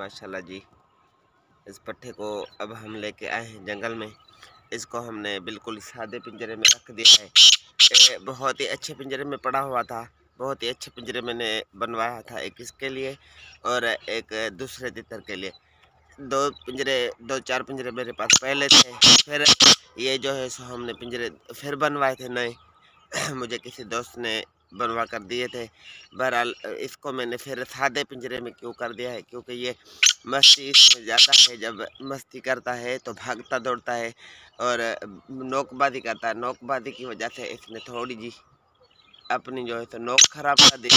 माशाल्लाह जी इस पट्ठे को अब हम लेके आए हैं जंगल में इसको हमने बिल्कुल सादे पिंजरे में रख दिया है बहुत ही अच्छे पिंजरे में पड़ा हुआ था बहुत ही अच्छे पिंजरे मैंने बनवाया था एक इसके लिए और एक दूसरे तितर के लिए दो पिंजरे दो चार पिंजरे मेरे पास पहले थे फिर ये जो है सो हमने पिंजरे फिर बनवाए थे नए मुझे किसी दोस्त ने बनवा कर दिए थे बहरहाल इसको मैंने फिर सादे पिंजरे में क्यों कर दिया है क्योंकि ये मस्ती इसमें जाता है जब मस्ती करता है तो भागता दौड़ता है और नोकबाजी करता है नोकबाजी की वजह से इसने थोड़ी जी अपनी जो है तो नोक खराब कर दी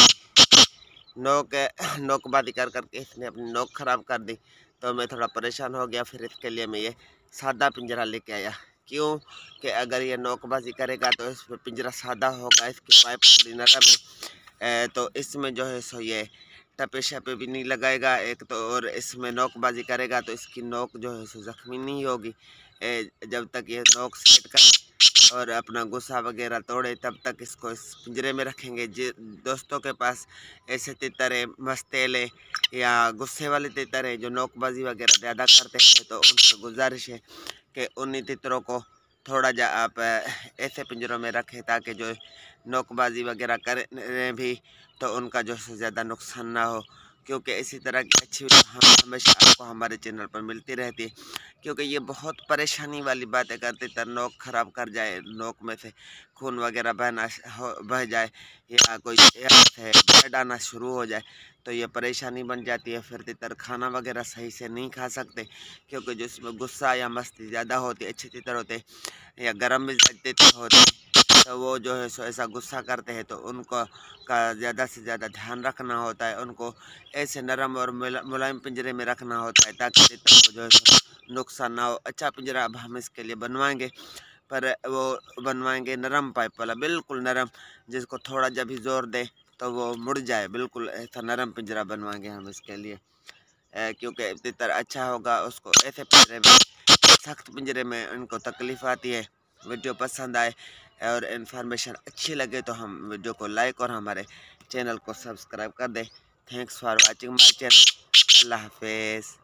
नोक नोकबाजी कर करके इसने अपनी नोक खराब कर दी तो मैं थोड़ा परेशान हो गया फिर इसके लिए मैं ये सादा पिंजरा लेके आया क्यों कि अगर ये नोकबाजी करेगा तो इस पर पिंजरा सादा होगा इसकी पाइप थोड़ी नरम है तो इसमें जो है सो ये टपे शपे भी नहीं लगाएगा एक तो और इसमें नोकबाजी करेगा तो इसकी नोक जो है सो ज़ख्मी नहीं होगी जब तक ये नोक सेट कर और अपना गुस्सा वगैरह तोड़े तब तक इसको इस पिंजरे में रखेंगे दोस्तों के पास ऐसे तितरे मस्तेले या गुस्से वाले तितर हैं जो नोकबाजी वगैरह ज़्यादा करते हैं तो उनसे गुजारिश है कि उन्हीं तितरों को थोड़ा जा आप ऐसे पिंजरों में रखें ताकि जो नोकबाजी वगैरह करें भी तो उनका जो है ज़्यादा नुकसान ना हो क्योंकि इसी तरह की अच्छी हम हमेशा आपको हमारे चैनल पर मिलती रहती है क्योंकि ये बहुत परेशानी वाली बातें करते तर नोक ख़राब कर जाए नोक में से खून वगैरह बहना हो बह जाए या कोई है ब्लड आना शुरू हो जाए तो ये परेशानी बन जाती है फिर तितर तो खाना वगैरह सही से नहीं खा सकते क्योंकि जिसमें गुस्सा या मस्ती ज़्यादा होती अच्छे तितर होते या गर्म मिजाज तितर तो होते तो वो जो है सो ऐसा गुस्सा करते हैं तो उनको का ज़्यादा से ज़्यादा ध्यान रखना होता है उनको ऐसे नरम और मुलायम पिंजरे में रखना होता है ताकि रेतों को जो है नुकसान ना हो अच्छा पिंजरा अब हम इसके लिए बनवाएंगे पर वो बनवाएंगे नरम पाइप वाला बिल्कुल नरम जिसको थोड़ा जब ही जोर दे तो वो मुड़ जाए बिल्कुल ऐसा नरम पिंजरा बनवाएंगे हम इसके लिए क्योंकि तितर अच्छा होगा उसको ऐसे पिंजरे में सख्त पिंजरे में उनको तकलीफ़ आती है वीडियो पसंद आए और इन्फॉर्मेशन अच्छी लगे तो हम वीडियो को लाइक और हमारे चैनल को सब्सक्राइब कर दें thanks for watching my channel अल्लाह हाफिज़